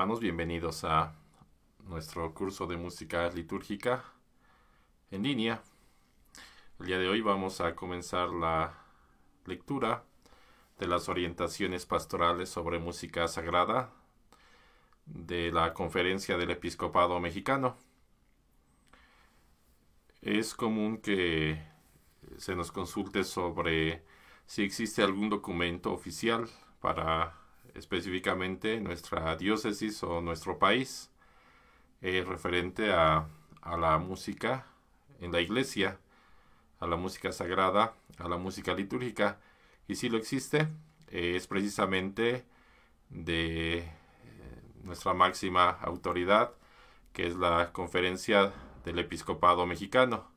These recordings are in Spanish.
hermanos, bienvenidos a nuestro curso de música litúrgica en línea. El día de hoy vamos a comenzar la lectura de las orientaciones pastorales sobre música sagrada de la Conferencia del Episcopado Mexicano. Es común que se nos consulte sobre si existe algún documento oficial para específicamente nuestra diócesis o nuestro país eh, referente a, la música en la iglesia, a la música sagrada, a la música litúrgica. Y si lo existe, eh, es precisamente de eh, nuestra máxima autoridad, que es la Conferencia del Episcopado Mexicano.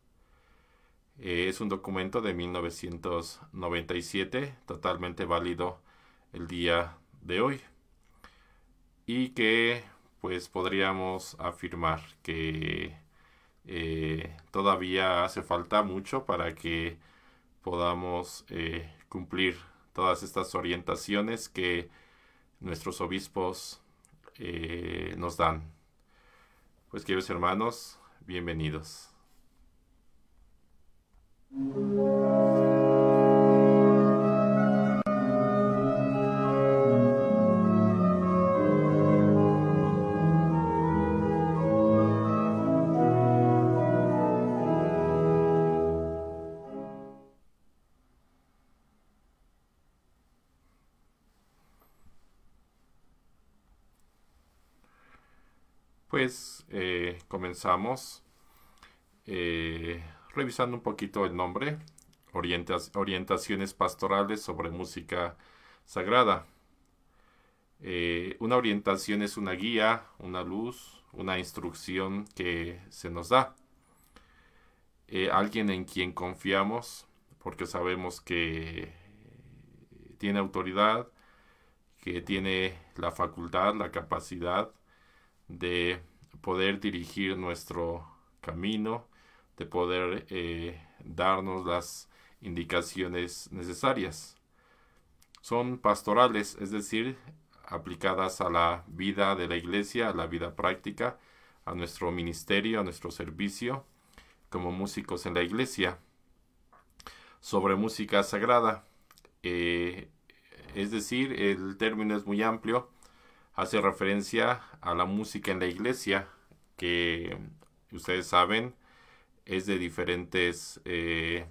es un documento de 1997, totalmente válido el día de hoy. Y que pues podríamos afirmar que eh, todavía hace falta mucho para que podamos eh, cumplir todas estas orientaciones que nuestros obispos eh, nos dan. Pues queridos hermanos, bienvenidos. pues eh, comenzamos eh, revisando un poquito el nombre, orientaciones pastorales sobre música sagrada. Eh, una orientación es una guía, una luz, una instrucción que se nos da. alguien en quien confiamos porque sabemos que tiene autoridad, que tiene la facultad, la capacidad de poder dirigir nuestro camino, de poder eh, darnos las indicaciones necesarias. Son pastorales, es decir, aplicadas a la vida de la iglesia, a la vida práctica, a nuestro ministerio, a nuestro servicio como músicos en la iglesia. Sobre música sagrada, eh, es decir, el término es muy amplio hace referencia a la música en la iglesia, que ustedes saben es de diferentes eh,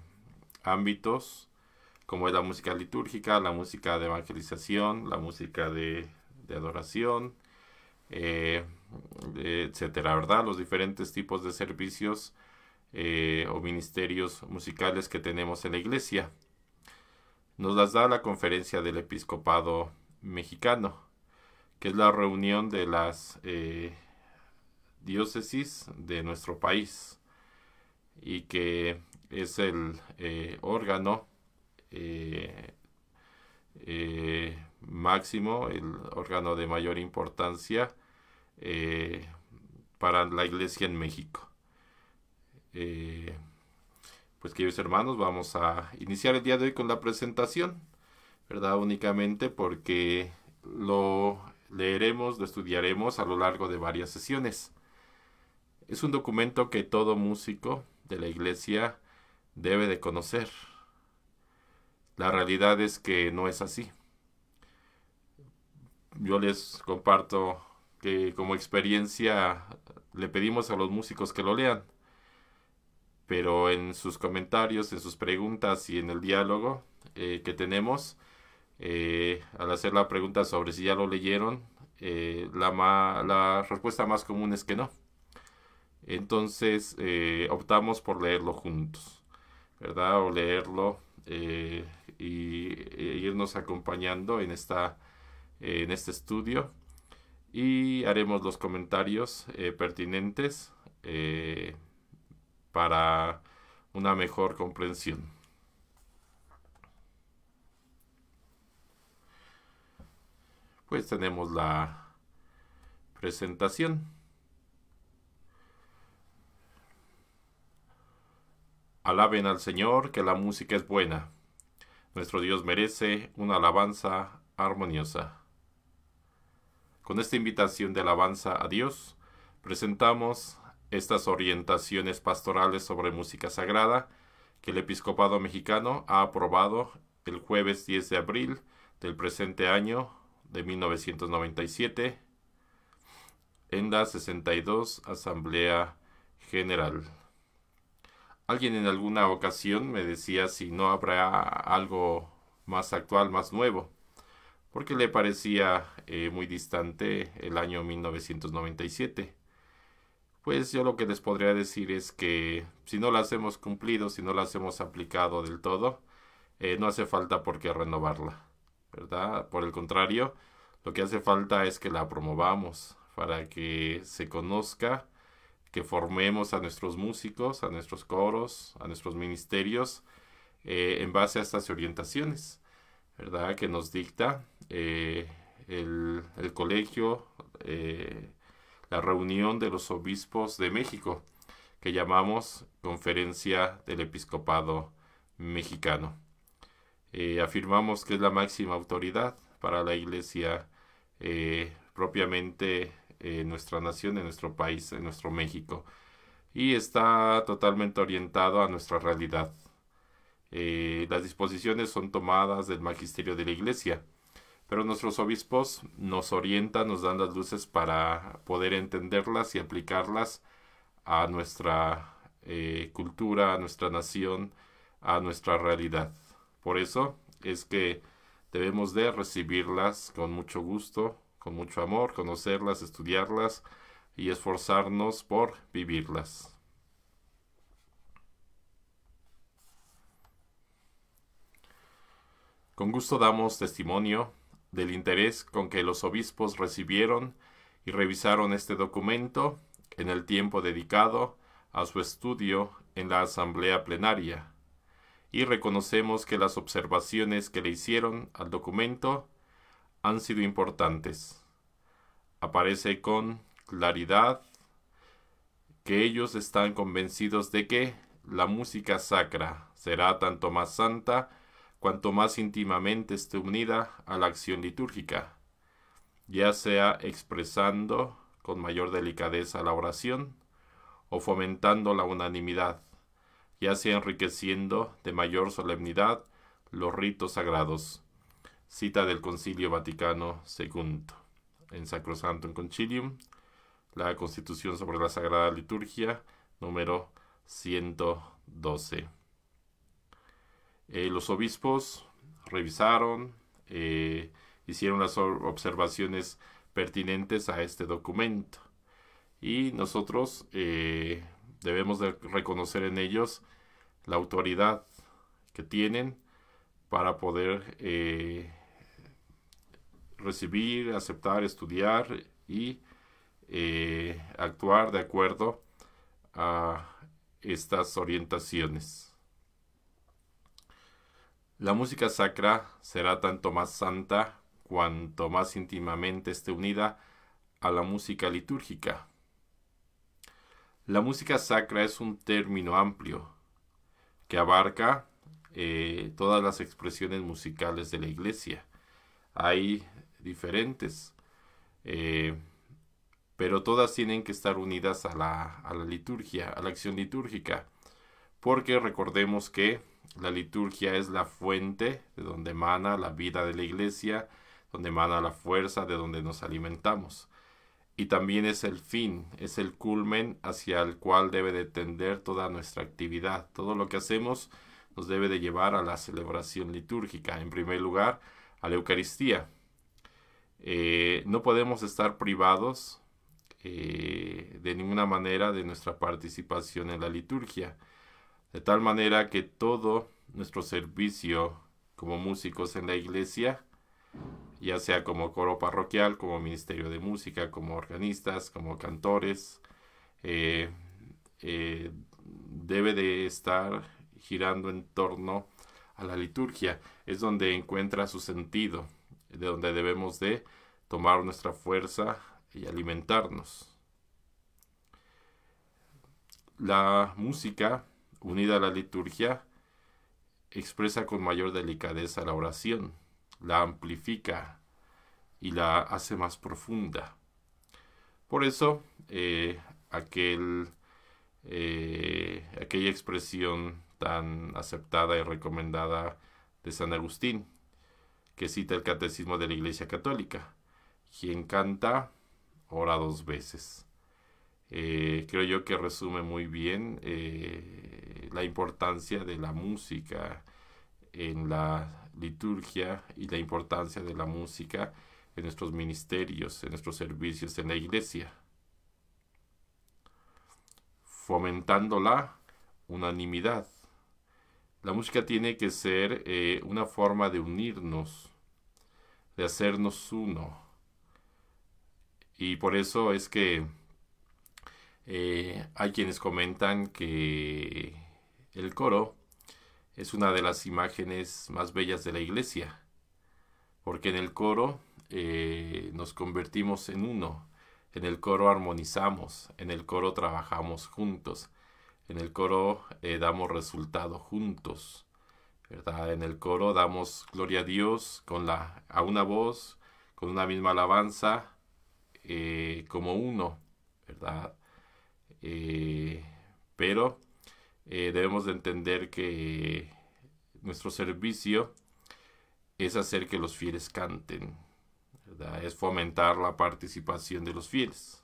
ámbitos, como es la música litúrgica, la música de evangelización, la música de, adoración, eh, etcétera, ¿verdad? Los diferentes tipos de servicios eh, o ministerios musicales que tenemos en la iglesia. Nos las da la conferencia del episcopado mexicano que es la reunión de las eh, diócesis de nuestro país y que es el eh, órgano eh, máximo, el órgano de mayor importancia para la iglesia en México. pues queridos hermanos, vamos a iniciar el día de hoy con la presentación, ¿verdad? Únicamente porque lo leeremos, lo estudiaremos a lo largo de varias sesiones. Es un documento que todo músico de la iglesia debe de conocer. La realidad es que no es así. Yo les comparto que como experiencia le pedimos a los músicos que lo lean, pero en sus comentarios, en sus preguntas y en el diálogo eh, que tenemos, eh, al hacer la pregunta sobre si ya lo leyeron, eh, la, respuesta más común es que no. Entonces eh, optamos por leerlo juntos, ¿verdad? O leerlo y e irnos acompañando en, esta, en este estudio. Y haremos los comentarios pertinentes para una mejor comprensión. pues tenemos la presentación. Alaben al Señor, que la música es buena. Nuestro Dios merece una alabanza armoniosa. Con esta invitación de alabanza a Dios, presentamos estas orientaciones pastorales sobre música sagrada que el Episcopado Mexicano ha aprobado el jueves 10 de abril del presente año de 1997 en la 62 Asamblea General. Alguien en alguna ocasión me decía si no habrá algo más actual, más nuevo, porque le parecía eh, muy distante el año 1997. Pues yo lo que les podría decir es que si no las hemos cumplido, si no las hemos aplicado del todo, eh, no hace falta porque renovarla. Por el contrario, lo que hace falta es que la promovamos para que se conozca, que formemos a nuestros músicos, a nuestros coros, a nuestros ministerios eh, en base a estas orientaciones, ¿verdad? Que nos dicta eh, el, colegio, eh, la reunión de los obispos de México, que llamamos Conferencia del Episcopado Mexicano. Eh, afirmamos que es la máxima autoridad para la iglesia eh, propiamente en eh, nuestra nación, en nuestro país, en nuestro México. Y está totalmente orientado a nuestra realidad. las disposiciones son tomadas del magisterio de la iglesia, pero nuestros obispos nos orientan, nos dan las luces para poder entenderlas y aplicarlas a nuestra cultura, a nuestra nación, a nuestra realidad. Por eso es que debemos de recibirlas con mucho gusto, con mucho amor, conocerlas, estudiarlas y esforzarnos por vivirlas. Con gusto damos testimonio del interés con que los obispos recibieron y revisaron este documento en el tiempo dedicado a su estudio en la Asamblea Plenaria y reconocemos que las observaciones que le hicieron al documento han sido importantes. Aparece con claridad que ellos están convencidos de que la música sacra será tanto más santa cuanto más íntimamente esté unida a la acción litúrgica, ya sea expresando con mayor delicadeza la oración o fomentando la unanimidad y sea enriqueciendo de mayor solemnidad los ritos sagrados. Cita del Concilio Vaticano II. En en Concilium, la Constitución sobre la Sagrada Liturgia, número 112. Eh, los obispos revisaron, eh, hicieron las observaciones pertinentes a este documento. Y nosotros eh, Debemos reconocer en ellos la autoridad que tienen para poder eh, recibir, aceptar, estudiar y eh, actuar de acuerdo a estas orientaciones. La música sacra será tanto más santa cuanto más íntimamente esté unida a la música litúrgica. La música sacra es un término amplio que abarca eh, todas las expresiones musicales de la iglesia. Hay diferentes, eh, pero todas tienen que estar unidas a la, a la liturgia, a la acción litúrgica, porque recordemos que la liturgia es la fuente de donde emana la vida de la iglesia, donde emana la fuerza, de donde nos alimentamos y también es el fin, es el culmen hacia el cual debe de tender toda nuestra actividad. Todo lo que hacemos nos debe de llevar a la celebración litúrgica, en primer lugar, a la Eucaristía. Eh, no podemos estar privados eh, de ninguna manera de nuestra participación en la liturgia, de tal manera que todo nuestro servicio como músicos en la iglesia ya sea como coro parroquial, como ministerio de música, como organistas, como cantores, eh, eh, debe de estar girando en torno a la liturgia. Es donde encuentra su sentido, de donde debemos de tomar nuestra fuerza y alimentarnos. La música, unida a la liturgia, expresa con mayor delicadeza la oración la amplifica y la hace más profunda. Por eso, eh, aquel, eh, aquella expresión tan aceptada y recomendada de San Agustín, que cita el Catecismo de la Iglesia Católica, quien canta, ora dos veces. Eh, creo yo que resume muy bien la importancia de la música en la liturgia y la importancia de la música en nuestros ministerios, en nuestros servicios en la iglesia, fomentando la unanimidad. La música tiene que ser eh, una forma de unirnos, de hacernos uno. Y por eso es que eh, hay quienes comentan que el coro es una de las imágenes más bellas de la iglesia, porque en el coro eh, nos convertimos en uno, en el coro armonizamos, en el coro trabajamos juntos, en el coro eh, damos resultado juntos, ¿verdad? En el coro damos gloria a Dios con la, a una voz, con una misma alabanza, eh, como uno, ¿verdad? pero eh, debemos de entender que nuestro servicio es hacer que los fieles canten, es fomentar la participación de los fieles,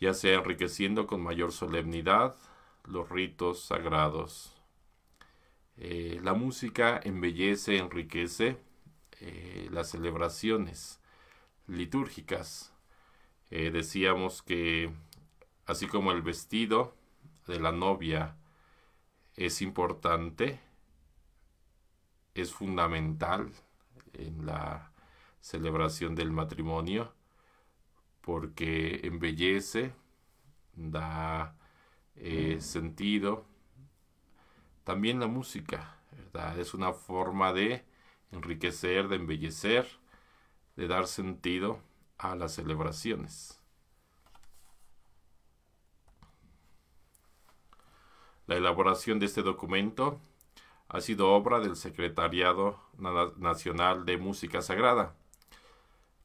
ya sea enriqueciendo con mayor solemnidad los ritos sagrados. Eh, la música embellece, enriquece eh, las celebraciones litúrgicas. decíamos que así como el vestido de la novia es importante, es fundamental en la celebración del matrimonio porque embellece, da eh, mm. sentido. También la música, ¿verdad? Es una forma de enriquecer, de embellecer, de dar sentido a las celebraciones. La elaboración de este documento ha sido obra del Secretariado Nacional de Música Sagrada,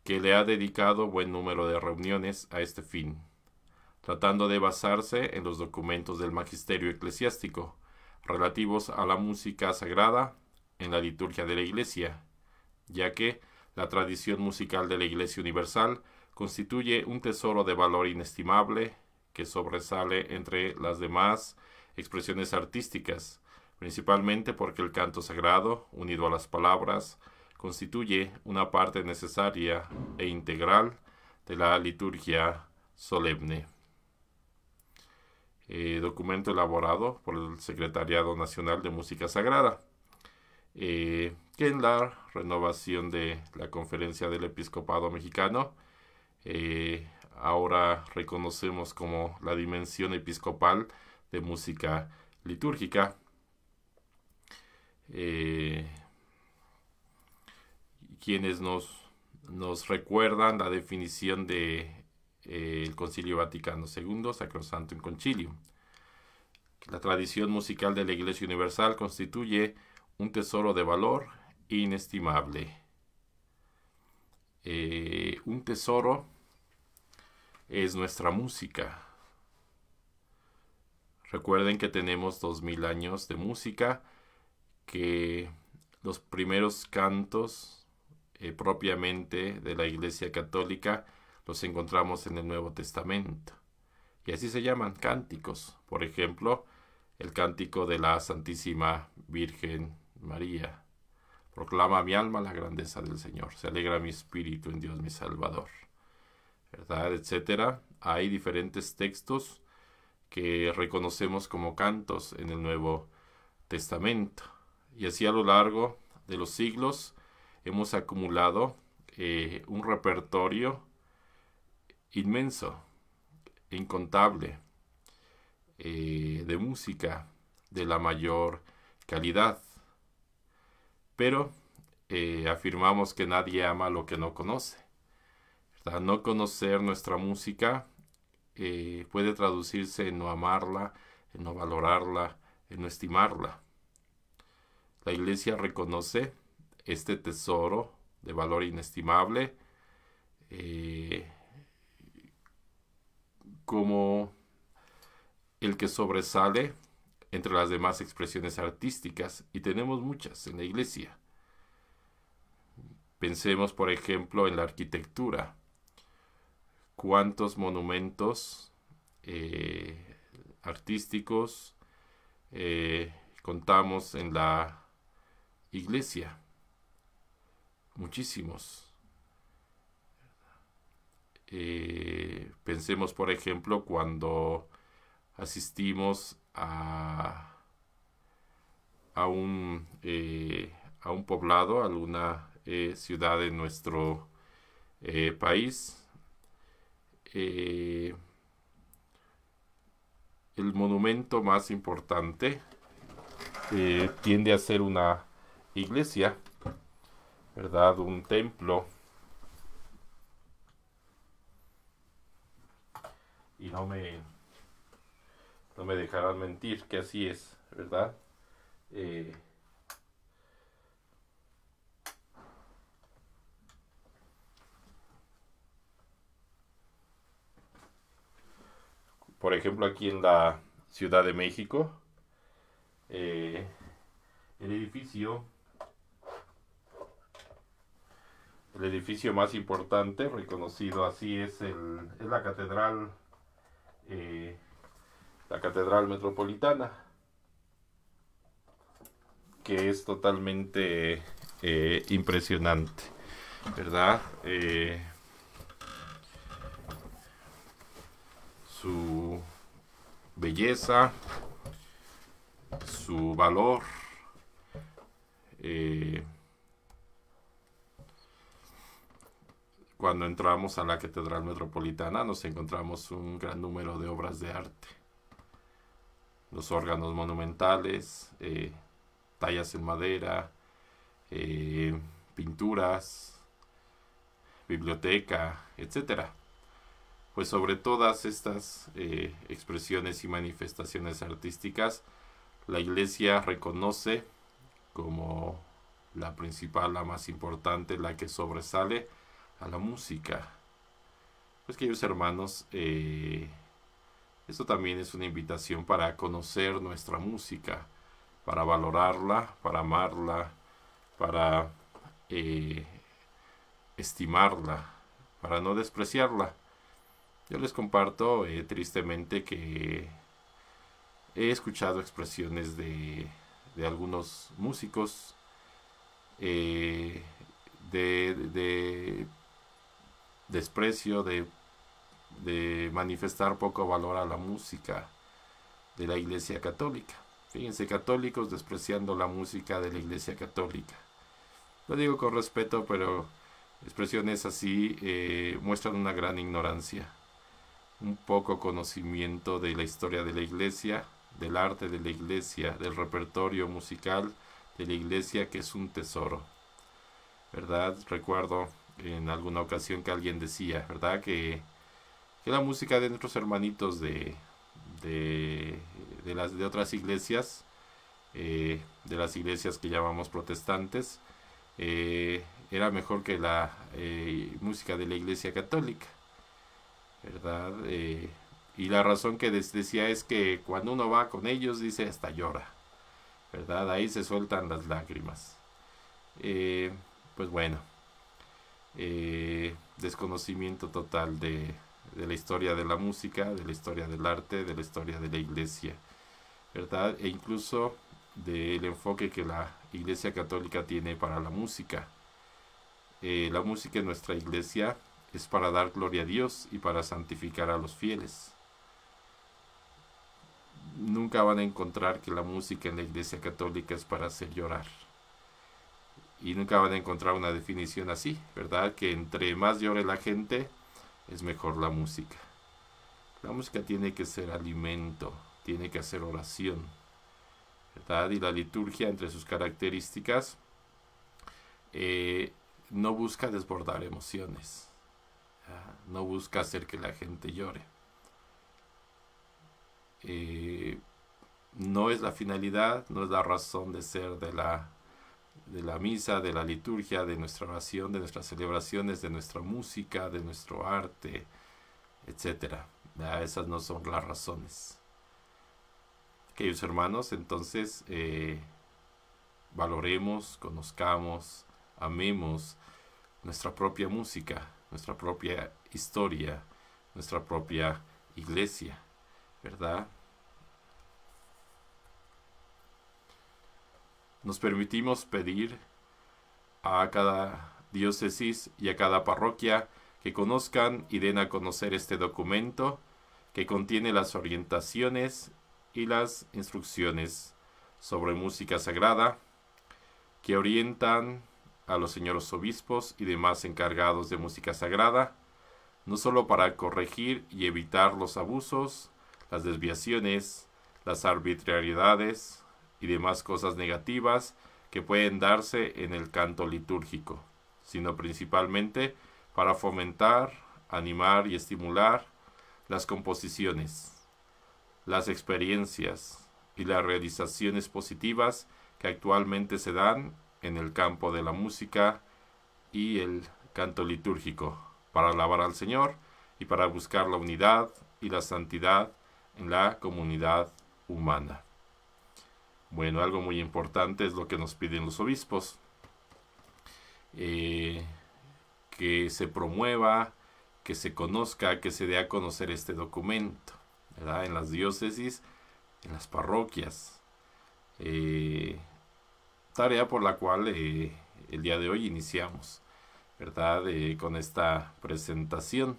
que le ha dedicado buen número de reuniones a este fin, tratando de basarse en los documentos del Magisterio Eclesiástico relativos a la música sagrada en la liturgia de la Iglesia, ya que la tradición musical de la Iglesia Universal constituye un tesoro de valor inestimable que sobresale entre las demás expresiones artísticas, principalmente porque el canto sagrado, unido a las palabras, constituye una parte necesaria e integral de la liturgia solemne. Eh, documento elaborado por el Secretariado Nacional de Música Sagrada, eh, que en la renovación de la Conferencia del Episcopado Mexicano, eh, ahora reconocemos como la dimensión episcopal de música litúrgica. Eh, quienes nos, nos recuerdan la definición del de, eh, Concilio Vaticano II, Sacrosanto concilio. La tradición musical de la Iglesia Universal constituye un tesoro de valor inestimable. Eh, un tesoro es nuestra música. Recuerden que tenemos 2000 años de música, que los primeros cantos eh, propiamente de la Iglesia Católica los encontramos en el Nuevo Testamento. Y así se llaman cánticos. Por ejemplo, el cántico de la Santísima Virgen María. Proclama mi alma la grandeza del Señor. Se alegra mi espíritu en Dios mi Salvador. ¿Verdad? Etcétera. Hay diferentes textos que reconocemos como cantos en el Nuevo Testamento. Y así a lo largo de los siglos hemos acumulado eh, un repertorio inmenso, incontable, eh, de música de la mayor calidad. Pero eh, afirmamos que nadie ama lo que no conoce. No conocer nuestra música eh, puede traducirse en no amarla, en no valorarla, en no estimarla. La iglesia reconoce este tesoro de valor inestimable eh, como el que sobresale entre las demás expresiones artísticas y tenemos muchas en la iglesia. Pensemos, por ejemplo, en la arquitectura cuántos monumentos eh, artísticos eh, contamos en la iglesia. Muchísimos. Eh, pensemos, por ejemplo, cuando asistimos a, a, un, a un poblado, a una ciudad en nuestro país, eh, el monumento más importante eh, tiende a ser una iglesia, ¿verdad? Un templo. Y no me, no me dejarán mentir que así es, ¿verdad? Eh, por ejemplo, aquí en la Ciudad de México, eh, el edificio, el edificio más importante reconocido así es, el, la catedral, eh, la catedral metropolitana, que es totalmente eh, impresionante, ¿verdad? su belleza, su valor, eh, cuando entramos a la Catedral Metropolitana nos encontramos un gran número de obras de arte, los órganos monumentales, eh, tallas en madera, eh, pinturas, biblioteca, etcétera pues sobre todas estas eh, expresiones y manifestaciones artísticas, la Iglesia reconoce como la principal, la más importante, la que sobresale a la música. Pues queridos hermanos, eh, esto también es una invitación para conocer nuestra música, para valorarla, para amarla, para eh, estimarla, para no despreciarla yo les comparto eh, tristemente que he escuchado expresiones de, algunos músicos eh, de, desprecio, de, manifestar poco valor a la música de la Iglesia Católica. Fíjense, católicos despreciando la música de la Iglesia Católica. Lo digo con respeto, pero expresiones así eh, muestran una gran ignorancia un poco conocimiento de la historia de la iglesia, del arte de la iglesia, del repertorio musical de la iglesia, que es un tesoro. ¿Verdad? Recuerdo en alguna ocasión que alguien decía, ¿verdad? Que, la música de nuestros hermanitos de, de, las, de otras iglesias, eh, de las iglesias que llamamos protestantes, eh, era mejor que la eh, música de la iglesia católica. ¿verdad? Eh, y la razón que les decía es que cuando uno va con ellos, dice, hasta llora, ¿verdad? Ahí se sueltan las lágrimas. Eh, pues bueno, eh, desconocimiento total de, la historia de la música, de la historia del arte, de la historia de la iglesia, ¿verdad? E incluso del enfoque que la iglesia católica tiene para la música. la música en nuestra iglesia es para dar gloria a Dios y para santificar a los fieles. Nunca van a encontrar que la música en la Iglesia Católica es para hacer llorar. Y nunca van a encontrar una definición así, ¿verdad? Que entre más llore la gente, es mejor la música. La música tiene que ser alimento, tiene que hacer oración, ¿verdad? Y la liturgia, entre sus características, eh, no busca desbordar emociones no busca hacer que la gente llore. Eh, no es la finalidad, no es la razón de ser de la, de la misa, de la liturgia, de nuestra oración, de nuestras celebraciones, de nuestra música, de nuestro arte, etcétera esas no son las razones. Queridos hermanos, entonces, eh, valoremos, conozcamos, amemos nuestra propia música, nuestra propia historia, nuestra propia iglesia, ¿verdad? Nos permitimos pedir a cada diócesis y a cada parroquia que conozcan y den a conocer este documento que contiene las orientaciones y las instrucciones sobre música sagrada que orientan a los señores obispos y demás encargados de música sagrada, no sólo para corregir y evitar los abusos, las desviaciones, las arbitrariedades y demás cosas negativas que pueden darse en el canto litúrgico, sino principalmente para fomentar, animar y estimular las composiciones, las experiencias y las realizaciones positivas que actualmente se dan en el campo de la música y el canto litúrgico, para alabar al Señor y para buscar la unidad y la santidad en la comunidad humana. Bueno, algo muy importante es lo que nos piden los obispos, eh, que se promueva, que se conozca, que se dé a conocer este documento, En las diócesis, en las parroquias. Eh, tarea por la cual eh, el día de hoy iniciamos, ¿verdad? Eh, con esta presentación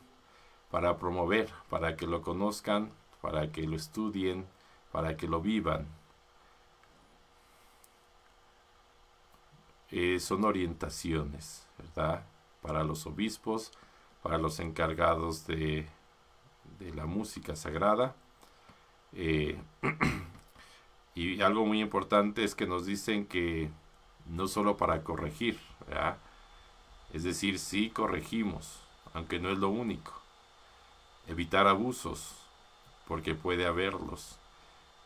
para promover, para que lo conozcan, para que lo estudien, para que lo vivan. Eh, son orientaciones, ¿verdad? Para los obispos, para los encargados de, de la música sagrada. Y algo muy importante es que nos dicen que no solo para corregir, es decir, sí corregimos, aunque no es lo único. Evitar abusos, porque puede haberlos,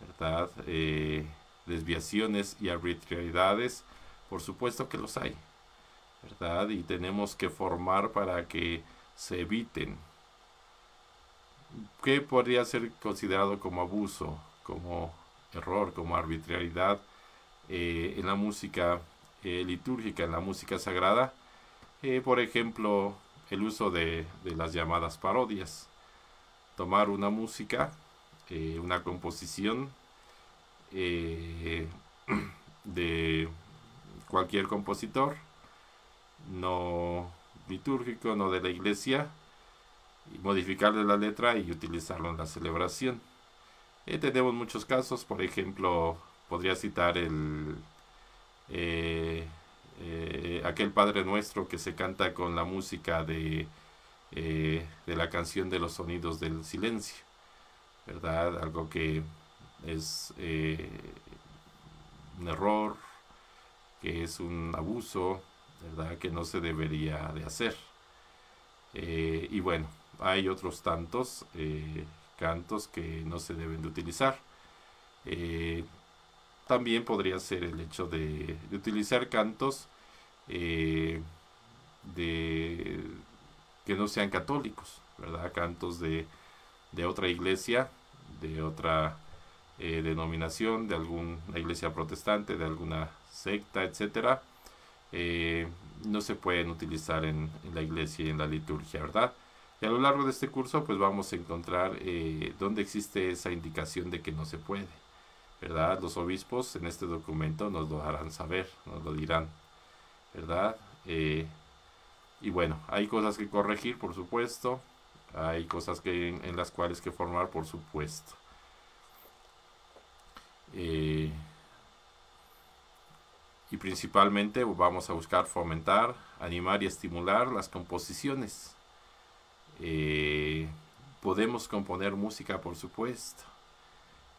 ¿verdad? Eh, desviaciones y arbitrariedades, por supuesto que los hay, ¿verdad? Y tenemos que formar para que se eviten. ¿Qué podría ser considerado como abuso? Como error, como arbitrariedad eh, en la música eh, litúrgica, en la música sagrada. Eh, por ejemplo, el uso de, de, las llamadas parodias. Tomar una música, una composición de cualquier compositor, no litúrgico, no de la iglesia, y modificarle la letra y utilizarlo en la celebración. Eh, tenemos muchos casos, por ejemplo, podría citar el eh, eh, aquel Padre Nuestro que se canta con la música de, de la canción de los sonidos del silencio, ¿verdad? Algo que es un error, que es un abuso, ¿verdad? Que no se debería de hacer. y bueno, hay otros tantos cantos que no se deben de utilizar. Eh, también podría ser el hecho de, utilizar cantos eh, de, que no sean católicos, ¿verdad? Cantos de, de otra iglesia, de otra eh, denominación, de alguna iglesia protestante, de alguna secta, etcétera. no se pueden utilizar en, en, la iglesia y en la liturgia, ¿verdad? Y a lo largo de este curso pues vamos a encontrar eh, dónde existe esa indicación de que no se puede. ¿Verdad? Los obispos en este documento nos lo harán saber, nos lo dirán. ¿Verdad? Eh, y bueno, hay cosas que corregir, por supuesto. Hay cosas que, en, las cuales que formar, por supuesto. Eh, y principalmente vamos a buscar fomentar, animar y estimular las composiciones eh, podemos componer música, por supuesto,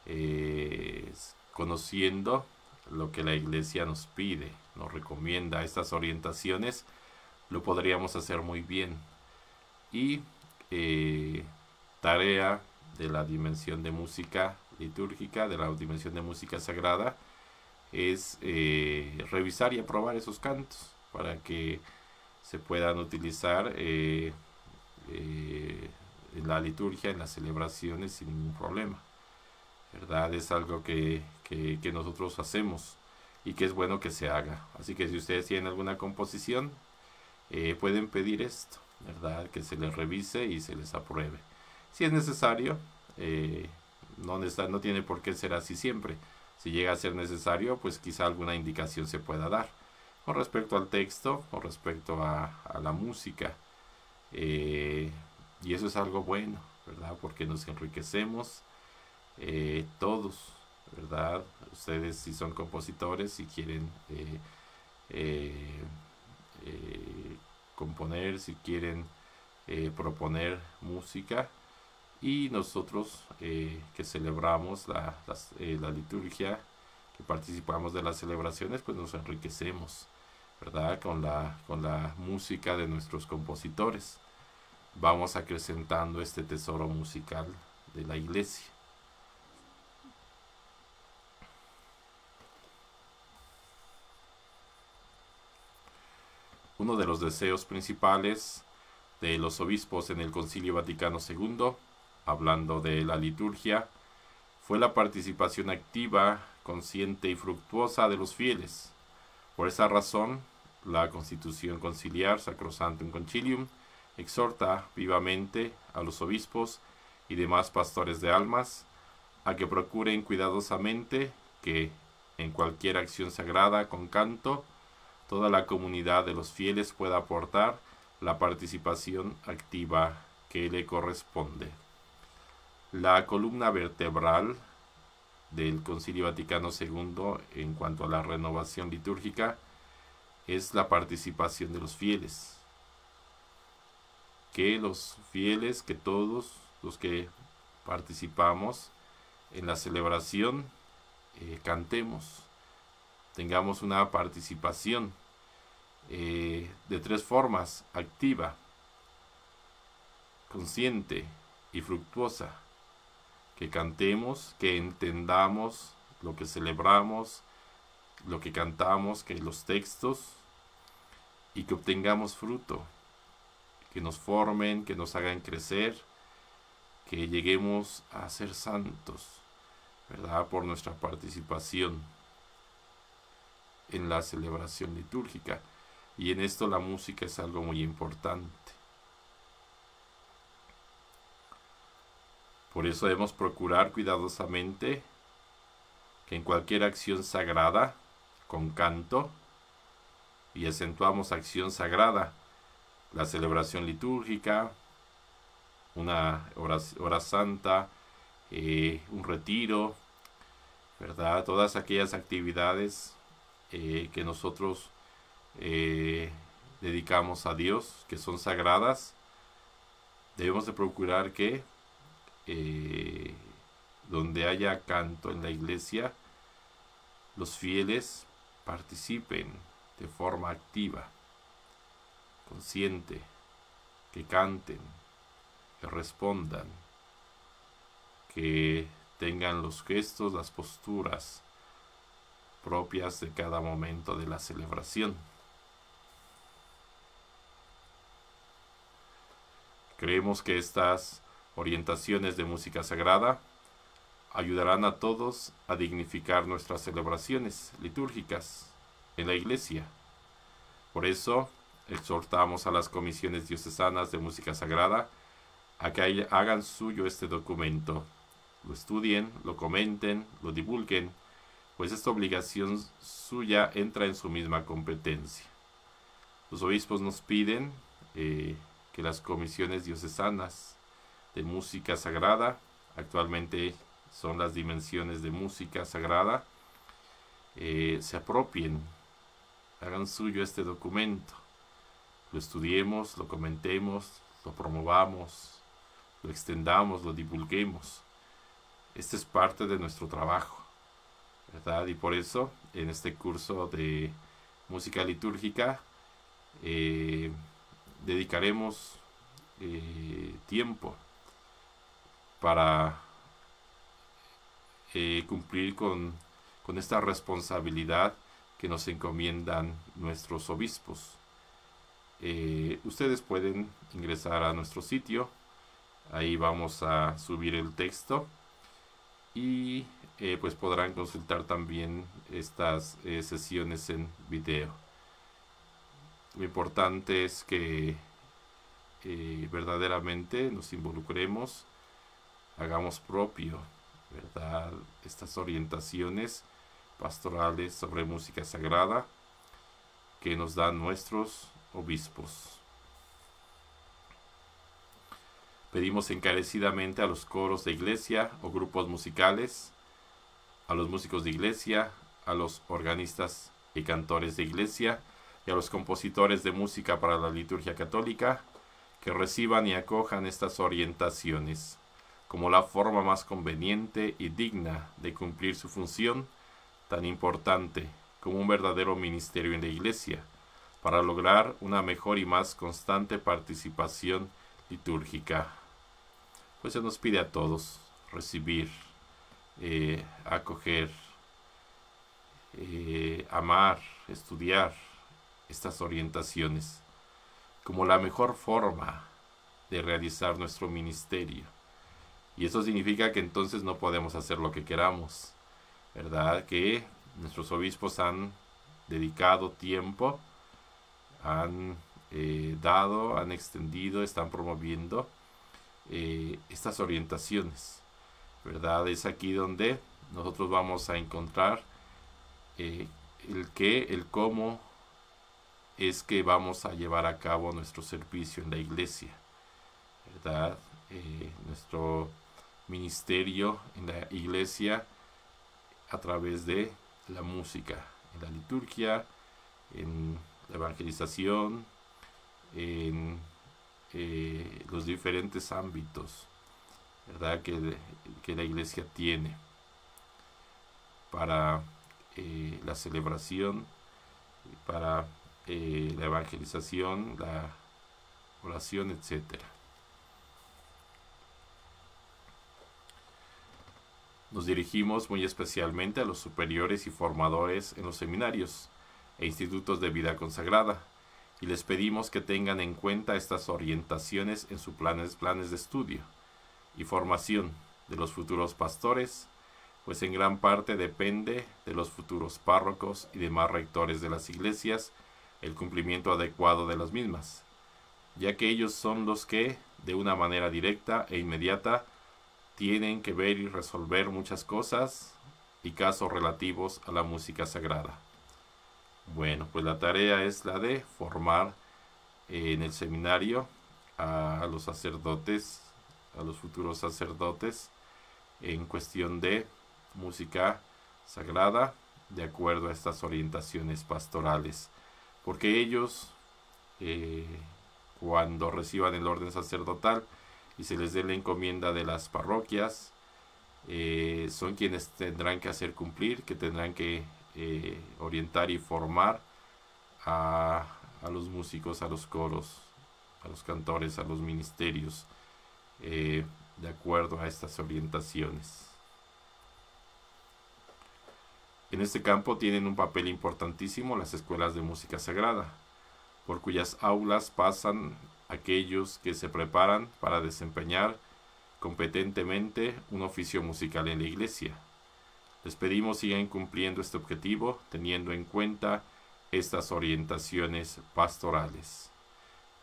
eh, conociendo lo que la iglesia nos pide, nos recomienda estas orientaciones, lo podríamos hacer muy bien. Y eh, tarea de la dimensión de música litúrgica, de la dimensión de música sagrada, es revisar y aprobar esos cantos para que se puedan utilizar en eh, la liturgia, en las celebraciones sin ningún problema. ¿Verdad? Es algo que, nosotros hacemos y que es bueno que se haga. Así que si ustedes tienen alguna composición, eh, pueden pedir esto, ¿verdad? Que se les revise y se les apruebe. Si es necesario, eh, no, no tiene por qué ser así siempre. Si llega a ser necesario, pues quizá alguna indicación se pueda dar con respecto al texto, con respecto a la música. Eh, y eso es algo bueno, ¿verdad? Porque nos enriquecemos eh, todos, ¿verdad? Ustedes si son compositores, si quieren eh, componer, si quieren proponer música. Y nosotros que celebramos la liturgia, que participamos de las celebraciones, pues nos enriquecemos. Con la, con la música de nuestros compositores. Vamos acrecentando este tesoro musical de la iglesia. Uno de los deseos principales de los obispos en el Concilio Vaticano II, hablando de la liturgia, fue la participación activa, consciente y fructuosa de los fieles. Por esa razón, la Constitución Conciliar Sacrosantum Concilium exhorta vivamente a los obispos y demás pastores de almas a que procuren cuidadosamente que, en cualquier acción sagrada con canto, toda la comunidad de los fieles pueda aportar la participación activa que le corresponde. La columna vertebral del Concilio Vaticano II en cuanto a la renovación litúrgica es la participación de los fieles. Que los fieles, que todos los que participamos en la celebración, eh, cantemos, tengamos una participación eh, de tres formas, activa, consciente y fructuosa. Que cantemos, que entendamos lo que celebramos, lo que cantamos, que los textos y que obtengamos fruto, que nos formen, que nos hagan crecer, que lleguemos a ser santos, ¿verdad? Por nuestra participación en la celebración litúrgica. Y en esto la música es algo muy importante. Por eso debemos procurar cuidadosamente que en cualquier acción sagrada, con canto, y acentuamos acción sagrada, la celebración litúrgica, una hora, santa, eh, un retiro, ¿verdad? Todas aquellas actividades eh, que nosotros eh, dedicamos a Dios, que son sagradas, debemos de procurar que donde haya canto en la iglesia, los fieles participen de forma activa, consciente, que canten, que respondan, que tengan los gestos, las posturas propias de cada momento de la celebración. Creemos que estas orientaciones de música sagrada ayudarán a todos a dignificar nuestras celebraciones litúrgicas en la iglesia. Por eso, exhortamos a las comisiones diocesanas de música sagrada a que hagan suyo este documento, lo estudien, lo comenten, lo divulguen, pues esta obligación suya entra en su misma competencia. Los obispos nos piden eh, que las comisiones diocesanas de música sagrada, actualmente son las dimensiones de música sagrada, eh, se apropien hagan suyo este documento. Lo estudiemos, lo comentemos, lo promovamos, lo extendamos, lo divulguemos. Este es parte de nuestro trabajo, ¿verdad? Y por eso, en este curso de música litúrgica, eh, dedicaremos eh, tiempo para eh, cumplir con esta responsabilidad que nos encomiendan nuestros obispos. Eh, ustedes pueden ingresar a nuestro sitio, ahí vamos a subir el texto y eh, pues podrán consultar también estas eh, sesiones en video. Lo importante es que verdaderamente nos involucremos, hagamos propio, ¿verdad? Estas orientaciones pastorales sobre música sagrada que nos dan nuestros obispos. Pedimos encarecidamente a los coros de iglesia o grupos musicales, a los músicos de iglesia, a los organistas y cantores de iglesia y a los compositores de música para la liturgia católica que reciban y acojan estas orientaciones como la forma más conveniente y digna de cumplir su función tan importante como un verdadero ministerio en la Iglesia, para lograr una mejor y más constante participación litúrgica. Pues se nos pide a todos recibir, eh, acoger, eh, amar, estudiar estas orientaciones como la mejor forma de realizar nuestro ministerio. Y eso significa que entonces no podemos hacer lo que queramos, ¿verdad? Que nuestros obispos han dedicado tiempo, han eh, dado, han extendido, están promoviendo eh, estas orientaciones, ¿verdad? Es aquí donde nosotros vamos a encontrar eh, el qué, el cómo es que vamos a llevar a cabo nuestro servicio en la iglesia, ¿verdad? nuestro ministerio en la iglesia a través de la música, en la liturgia, en la evangelización, en eh, los diferentes ámbitos ¿verdad? Que, la iglesia tiene para eh, la celebración, para eh, la evangelización, la oración, etcétera. Nos dirigimos muy especialmente a los superiores y formadores en los seminarios e institutos de vida consagrada y les pedimos que tengan en cuenta estas orientaciones en sus planes, planes de estudio y formación de los futuros pastores, pues en gran parte depende de los futuros párrocos y demás rectores de las iglesias el cumplimiento adecuado de las mismas, ya que ellos son los que, de una manera directa e inmediata, tienen que ver y resolver muchas cosas y casos relativos a la música sagrada. Bueno, pues la tarea es la de formar eh, en el seminario a los sacerdotes, a los futuros sacerdotes, en cuestión de música sagrada, de acuerdo a estas orientaciones pastorales. Porque ellos, eh, cuando reciban el orden sacerdotal, y se les dé la encomienda de las parroquias, eh, son quienes tendrán que hacer cumplir, que tendrán que eh, orientar y formar a, los músicos, a los coros, a los cantores, a los ministerios, eh, de acuerdo a estas orientaciones. En este campo tienen un papel importantísimo las escuelas de música sagrada, por cuyas aulas pasan aquellos que se preparan para desempeñar competentemente un oficio musical en la iglesia. Les pedimos sigan cumpliendo este objetivo teniendo en cuenta estas orientaciones pastorales.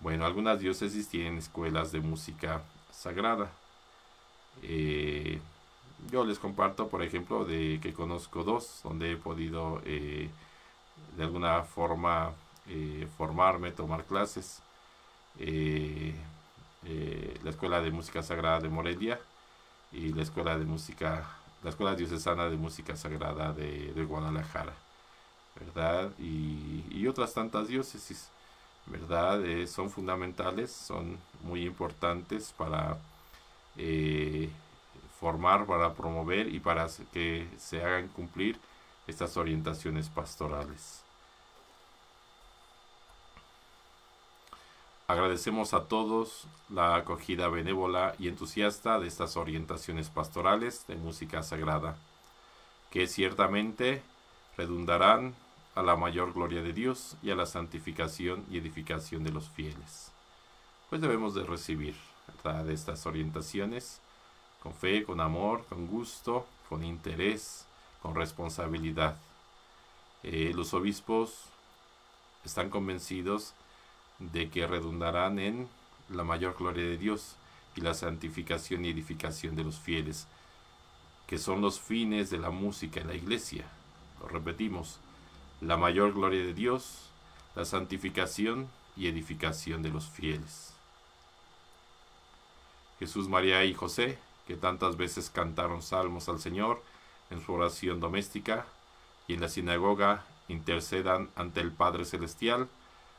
Bueno, algunas diócesis tienen escuelas de música sagrada. Eh, yo les comparto, por ejemplo, de que conozco dos, donde he podido eh, de alguna forma eh, formarme, tomar clases. Eh, eh, la Escuela de Música Sagrada de Morelia y la Escuela de Música, la Escuela Diocesana de Música Sagrada de, Guadalajara, ¿verdad? Y, otras tantas diócesis, ¿verdad? Eh, son fundamentales, son muy importantes para formar, para promover y para que se hagan cumplir estas orientaciones pastorales. Agradecemos a todos la acogida benévola y entusiasta de estas orientaciones pastorales de música sagrada, que ciertamente redundarán a la mayor gloria de Dios y a la santificación y edificación de los fieles. Pues debemos de recibir de estas orientaciones con fe, con amor, con gusto, con interés, con responsabilidad. Eh, los obispos están convencidos de que redundarán en la mayor gloria de Dios y la santificación y edificación de los fieles, que son los fines de la música en la iglesia. Lo repetimos, la mayor gloria de Dios, la santificación y edificación de los fieles. Jesús, María y José, que tantas veces cantaron salmos al Señor en su oración doméstica y en la sinagoga, intercedan ante el Padre Celestial,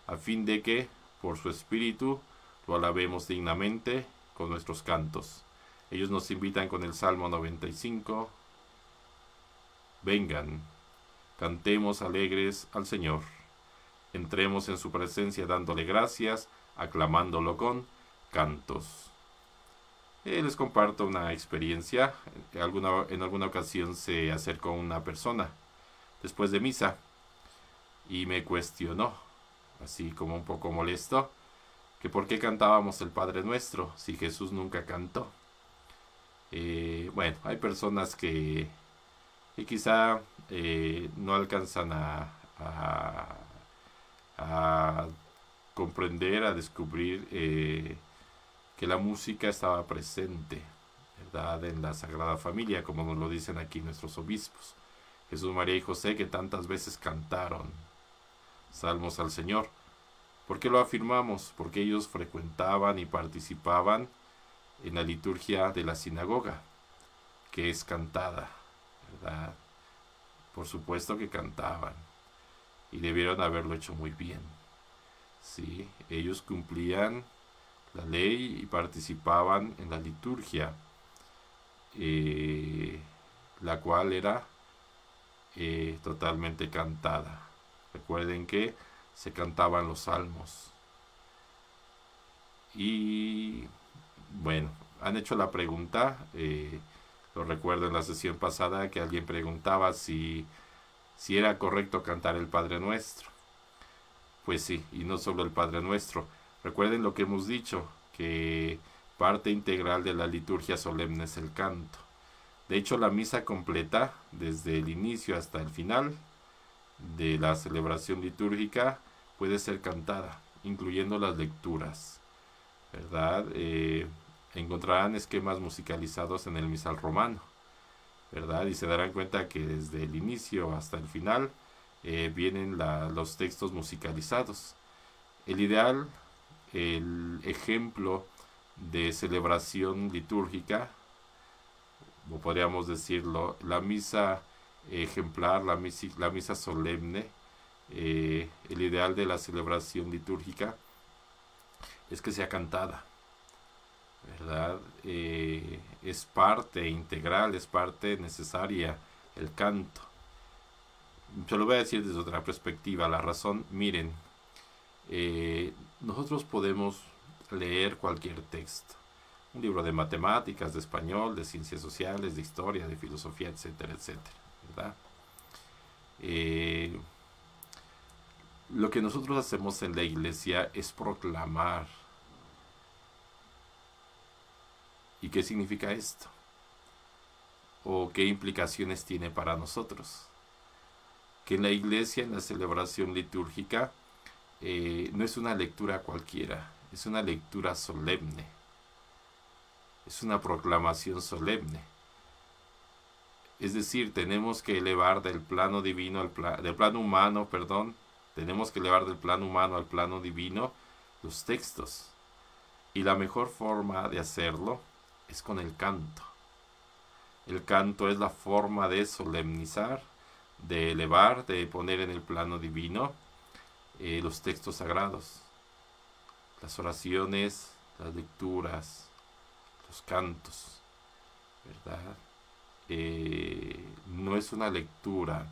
a fin de que, por su espíritu, lo alabemos dignamente con nuestros cantos. Ellos nos invitan con el Salmo 95. Vengan, cantemos alegres al Señor. Entremos en su presencia dándole gracias, aclamándolo con cantos. Eh, les comparto una experiencia. alguna, en alguna ocasión se acercó una persona después de misa y me cuestionó así como un poco molesto, que por qué cantábamos el Padre Nuestro si Jesús nunca cantó. Eh, bueno, hay personas que, quizá eh, no alcanzan a, comprender, a descubrir eh, que la música estaba presente ¿verdad? en la Sagrada Familia, como nos lo dicen aquí nuestros obispos. Jesús, María y José, que tantas veces cantaron salmos al Señor. ¿Por qué lo afirmamos? Porque ellos frecuentaban y participaban en la liturgia de la sinagoga, que es cantada, ¿verdad? Por supuesto que cantaban y debieron haberlo hecho muy bien. Sí, ellos cumplían la ley y participaban en la liturgia, eh, la cual era eh, totalmente cantada. Recuerden que se cantaban los salmos. Y bueno, han hecho la pregunta, eh, lo recuerdo en la sesión pasada que alguien preguntaba si, si era correcto cantar el Padre Nuestro. Pues sí, y no solo el Padre Nuestro. Recuerden lo que hemos dicho, que parte integral de la liturgia solemne es el canto. De hecho, la misa completa, desde el inicio hasta el final, de la celebración litúrgica puede ser cantada, incluyendo las lecturas, ¿verdad? Eh, encontrarán esquemas musicalizados en el misal romano, ¿verdad? Y se darán cuenta que desde el inicio hasta el final eh, vienen los textos musicalizados. El ideal, el ejemplo de celebración litúrgica, o podríamos decirlo, la misa ejemplar, la, la misa solemne, eh, el ideal de la celebración litúrgica es que sea cantada, ¿verdad? Eh, es parte integral, es parte necesaria el canto. Se lo voy a decir desde otra perspectiva, la razón, miren, eh, nosotros podemos leer cualquier texto, un libro de matemáticas, de español, de ciencias sociales, de historia, de filosofía, etcétera, etcétera eh, lo que nosotros hacemos en la iglesia es proclamar. ¿Y qué significa esto? ¿O qué implicaciones tiene para nosotros? Que en la iglesia, en la celebración litúrgica, eh, no es una lectura cualquiera, es una lectura solemne, es una proclamación solemne es decir, tenemos que elevar del plano divino al plano humano, perdón, tenemos que elevar del plano humano al plano divino los textos. Y la mejor forma de hacerlo es con el canto. El canto es la forma de solemnizar, de elevar, de poner en el plano divino eh, los textos sagrados, las oraciones, las lecturas, los cantos, ¿verdad? Eh, no es una lectura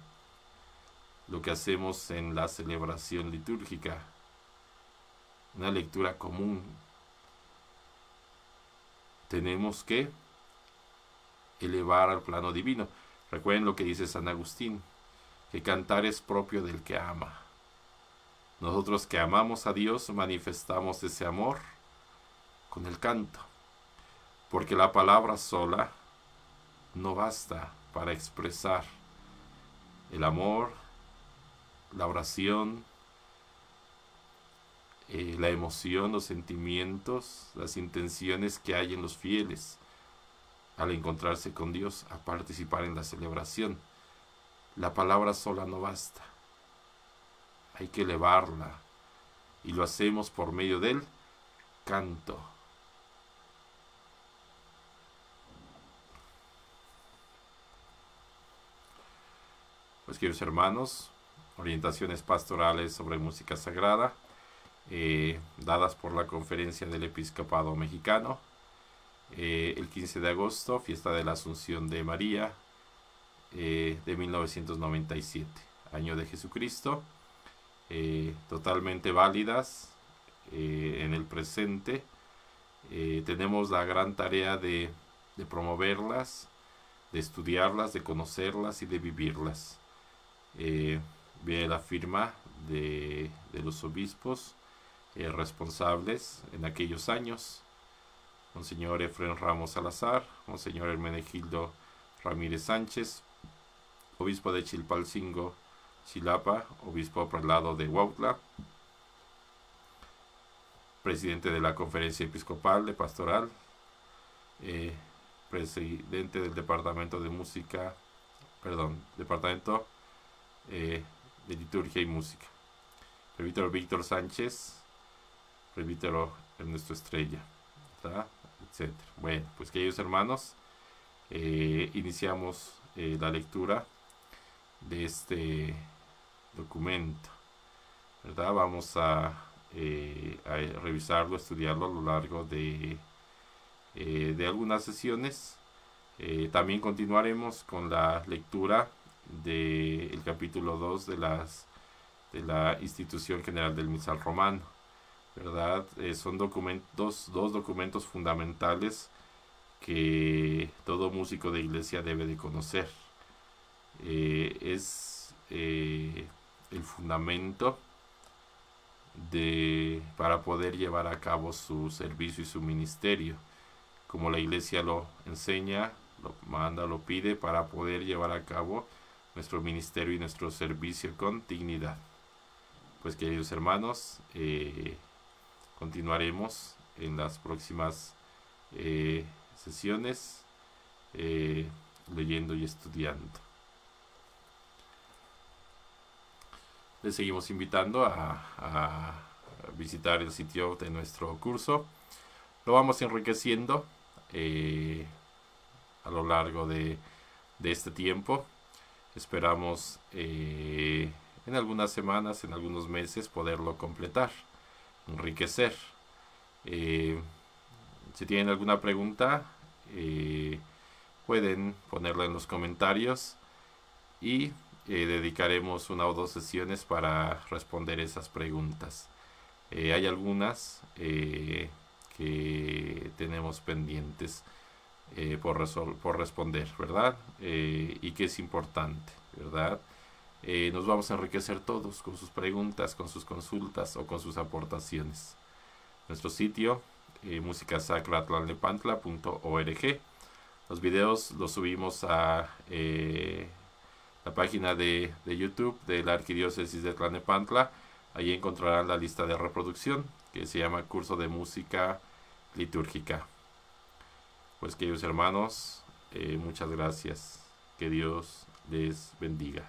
lo que hacemos en la celebración litúrgica, una lectura común. Tenemos que elevar al plano divino. Recuerden lo que dice San Agustín, que cantar es propio del que ama. Nosotros que amamos a Dios manifestamos ese amor con el canto, porque la palabra sola no basta para expresar el amor, la oración, eh, la emoción, los sentimientos, las intenciones que hay en los fieles al encontrarse con Dios, a participar en la celebración. La palabra sola no basta. Hay que elevarla y lo hacemos por medio del canto. Pues, queridos hermanos, orientaciones pastorales sobre música sagrada, eh, dadas por la Conferencia del Episcopado Mexicano, eh, el 15 de agosto, fiesta de la Asunción de María eh, de 1997, año de Jesucristo, totalmente válidas en el presente. tenemos la gran tarea de promoverlas, de estudiarlas, de conocerlas y de vivirlas eh, viene la firma de, los obispos eh, responsables en aquellos años. Monseñor Efren Ramos Salazar, Monseñor Hermenegildo Ramírez Sánchez, obispo de Chilpalcingo, Chilapa, obispo prelado de Huautla, presidente de la Conferencia Episcopal de Pastoral, eh, presidente del Departamento de Música, perdón, Departamento eh, de liturgia y música. Revítalo Víctor Sánchez, revítalo Ernesto Estrella, ¿verdad? Bueno, pues queridos hermanos, eh, iniciamos eh, la lectura de este documento. ¿verdad? Vamos a, revisarlo, estudiarlo a lo largo de, de algunas sesiones. también continuaremos con la lectura del capítulo 2 de, las, de la institución general del misal romano. ¿verdad? Eh, son documentos, dos documentos fundamentales que todo músico de iglesia debe de conocer. Eh, es eh, el fundamento de, para poder llevar a cabo su servicio y su ministerio. Como la iglesia lo enseña, lo manda, lo pide para poder llevar a cabo nuestro ministerio y nuestro servicio con dignidad. Pues queridos hermanos, eh, continuaremos en las próximas eh, sesiones eh, leyendo y estudiando. Les seguimos invitando a, visitar el sitio de nuestro curso. Lo vamos enriqueciendo a lo largo de este tiempo Esperamos eh, en algunas semanas, en algunos meses, poderlo completar, enriquecer. Eh, si tienen alguna pregunta, eh, pueden ponerla en los comentarios y dedicaremos una o dos sesiones para responder esas preguntas. hay algunas que tenemos pendientes. Eh, por, responder, ¿verdad? Eh, y que es importante, ¿verdad? Eh, nos vamos a enriquecer todos con sus preguntas, con sus consultas o con sus aportaciones. Nuestro sitio, eh, musicasacratlalnepantla.org. Los videos los subimos a la página de, YouTube de la Arquidiócesis de Tlanepantla ahí encontrarán la lista de reproducción que se llama Curso de Música Litúrgica. Pues queridos hermanos, eh, muchas gracias. Que Dios les bendiga.